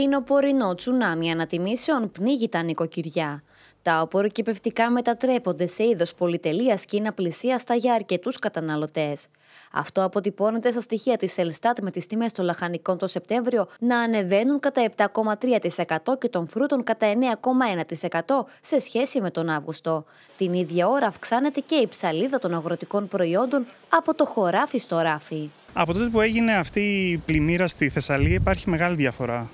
Φθινοπορεινό τσουνάμι ανατιμήσεων πνίγει τα νοικοκυριά. Τα οποροκυπευτικά μετατρέπονται σε είδος πολυτελείας είναι απλησίαστα για αρκετούς καταναλωτές. Αυτό αποτυπώνεται στα στοιχεία της Ελστάτ με τις τιμές των λαχανικών το Σεπτέμβριο να ανεβαίνουν κατά 7,3% και των φρούτων κατά 9,1% σε σχέση με τον Αύγουστο. Την ίδια ώρα αυξάνεται και η ψαλίδα των αγροτικών προϊόντων από το χωράφι στο ράφι. Από τότε που έγινε αυτή η πλημμύρα στη Θεσσαλία υπάρχει μεγάλη διαφορά.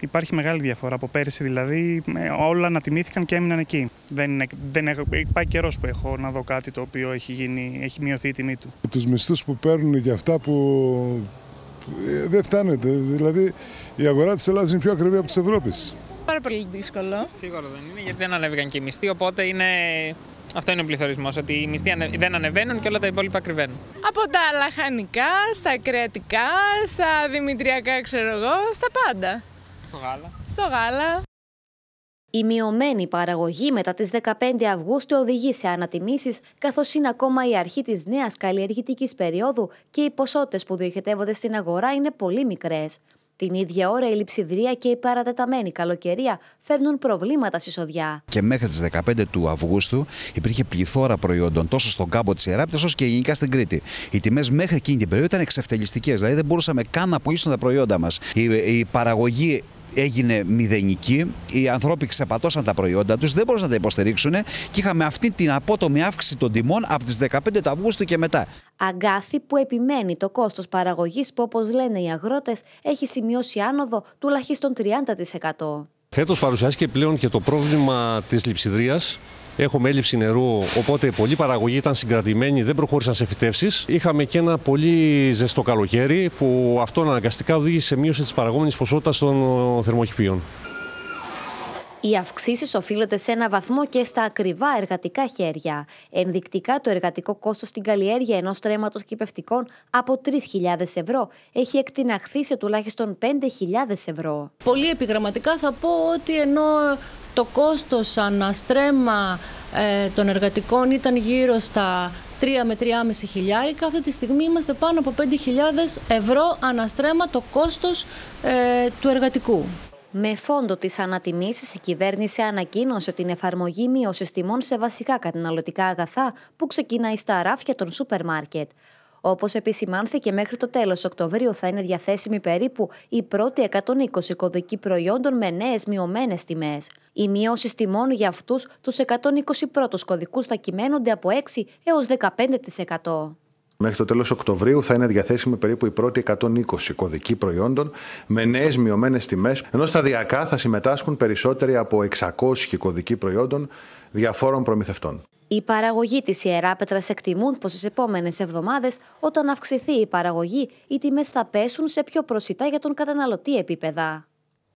Υπάρχει μεγάλη διαφορά από πέρυσι δηλαδή όλα ανατιμήθηκαν και έμειναν εκεί. Δεν, δεν, πάει καιρός που έχω να δω κάτι το οποίο έχει, γίνει, έχει μειωθεί η τιμή του. Τους μισθούς που παίρνουν για αυτά που ε, δεν φτάνεται. Δηλαδή η αγορά της Ελλάδας είναι πιο ακριβή από της Ευρώπης. Πάρα πολύ δύσκολο. Σίγουρα δεν είναι, γιατί δεν ανέβηκαν και οι μισθοί, οπότε είναι αυτό είναι ο πληθωρισμός, ότι οι μισθοί δεν ανεβαίνουν και όλα τα υπόλοιπα ακριβένουν. Από τα λαχανικά, στα κρεατικά, στα δημητριακά, ξέρω εγώ, στα πάντα. Στο γάλα. Στο γάλα. Η μειωμένη παραγωγή μετά τις 15 Αυγούστου οδηγεί σε ανατιμήσεις, καθώς είναι ακόμα η αρχή της νέας καλλιεργητικής περίοδου και οι ποσότητες που διοχετεύονται στην αγορά είναι πολύ μικρές. Την ίδια ώρα η λειψιδρία και η παρατεταμένη καλοκαιρία φέρνουν προβλήματα στη σοδιά. Και μέχρι τις 15 του Αυγούστου υπήρχε πληθώρα προϊόντων τόσο στον κάμπο της Ιεράπτης όσο και γενικά στην Κρήτη. Οι τιμές μέχρι εκείνη την περίοδο ήταν εξευτελιστικές, δηλαδή δεν μπορούσαμε καν να πουλήσουμε τα προϊόντα μας. Η, η παραγωγή έγινε μηδενική, οι ανθρώποι ξεπατώσαν τα προϊόντα τους, δεν μπορούσαν να τα υποστηρίξουν και είχαμε αυτή την απότομη αύξηση των τιμών από τις 15 του Αυγούστου και μετά. Αγκάθι που επιμένει το κόστος παραγωγής που, όπως λένε οι αγρότες, έχει σημειώσει άνοδο τουλάχιστον 30%. Φέτος παρουσιάστηκε πλέον και το πρόβλημα της λειψιδρίας. Έχουμε έλλειψη νερού, οπότε πολλοί παραγωγή ήταν συγκρατημένοι, δεν προχώρησαν σε φυτεύσει. Είχαμε και ένα πολύ ζεστό καλοκαίρι που αυτό αναγκαστικά οδήγησε σε μείωση της παραγόμενης ποσότητας των θερμοκηπίων. Οι αυξήσεις οφείλονται σε ένα βαθμό και στα ακριβά εργατικά χέρια. Ενδεικτικά, το εργατικό κόστος στην καλλιέργεια ενός τρέματος κυπευτικών από 3.000 ευρώ έχει εκτιναχθεί σε τουλάχιστον 5.000 ευρώ. Πολύ επιγραμματικά θα πω ότι ενώ το κόστος αναστρέμα ε, των εργατικών ήταν γύρω στα 3 με 3,5 χιλιάρικα. Αυτή τη στιγμή είμαστε πάνω από 5.000 ευρώ αναστρέμα το κόστος ε, του εργατικού. Με φόντο τις ανατιμήσεις, η κυβέρνηση ανακοίνωσε την εφαρμογή μείωσης τιμών σε βασικά καταναλωτικά αγαθά που ξεκινάει στα ράφια των σούπερ μάρκετ. Όπως επισημάνθηκε, μέχρι το τέλος Οκτωβρίου θα είναι διαθέσιμη περίπου η πρώτη 120 κωδική προϊόντων με νέες μειωμένες τιμές. Οι μειώσεις τιμών για αυτούς τους 121 κωδικούς θα κυμαίνονται από 6 έω 15%. Μέχρι το τέλος Οκτωβρίου θα είναι διαθέσιμη περίπου η πρώτη 120 κωδικοί προϊόντων με νέες μειωμένες τιμές, ενώ σταδιακά θα συμμετάσχουν περισσότεροι από 600 κωδικοί προϊόντων διαφόρων προμηθευτών. Οι παραγωγοί της Ιεράπετρας εκτιμούν πως στις επόμενες εβδομάδες, όταν αυξηθεί η παραγωγή, οι τιμές θα πέσουν σε πιο προσιτά για τον καταναλωτή επίπεδα.